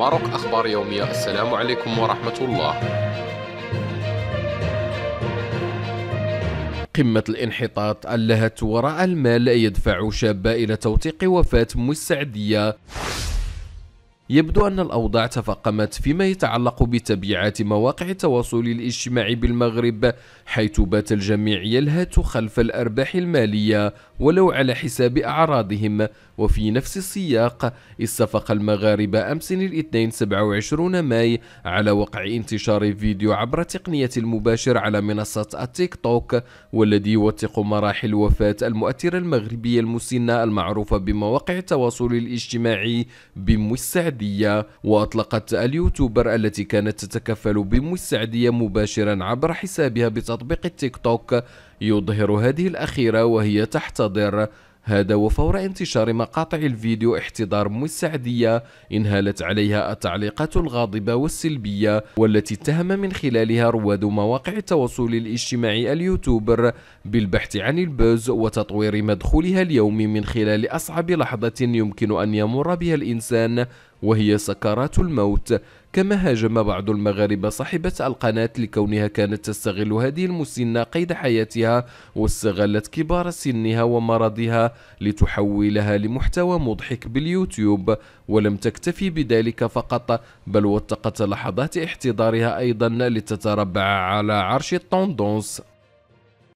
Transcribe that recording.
ماروك أخبار يومية السلام عليكم ورحمة الله قمة الانحطاط اللهت وراء المال يدفع شاب إلى توثيق وفاة مسعدية يبدو أن الأوضاع تفاقمت فيما يتعلق بتبعات مواقع التواصل الاجتماعي بالمغرب حيث بات الجميع يلهث خلف الأرباح المالية ولو على حساب أعراضهم وفي نفس السياق استفق المغاربة أمس الاثنين 27 ماي على وقع انتشار فيديو عبر تقنية المباشر على منصة التيك توك والذي يوثق مراحل وفاة المؤثرة المغربية المسنة المعروفة بمواقع التواصل الاجتماعي بمستعد السعدية وأطلقت اليوتيوبر التي كانت تتكفل بمستعدية السعدية مباشرا عبر حسابها بتطبيق التيك توك يظهر هذه الأخيرة وهي تحتضر هذا وفور انتشار مقاطع الفيديو احتضار مستعدية السعدية انهالت عليها التعليقات الغاضبة والسلبية والتي اتهم من خلالها رواد مواقع التواصل الاجتماعي اليوتيوبر بالبحث عن البوز وتطوير مدخولها اليومي من خلال أصعب لحظة يمكن أن يمر بها الإنسان وهي سكرات الموت كما هاجم بعض المغاربة صاحبة القناة لكونها كانت تستغل هذه المسنة قيد حياتها واستغلت كبار سنها ومرضها لتحولها لمحتوى مضحك باليوتيوب ولم تكتفي بذلك فقط بل وثقت لحظات احتضارها أيضا لتتربع على عرش التوندونس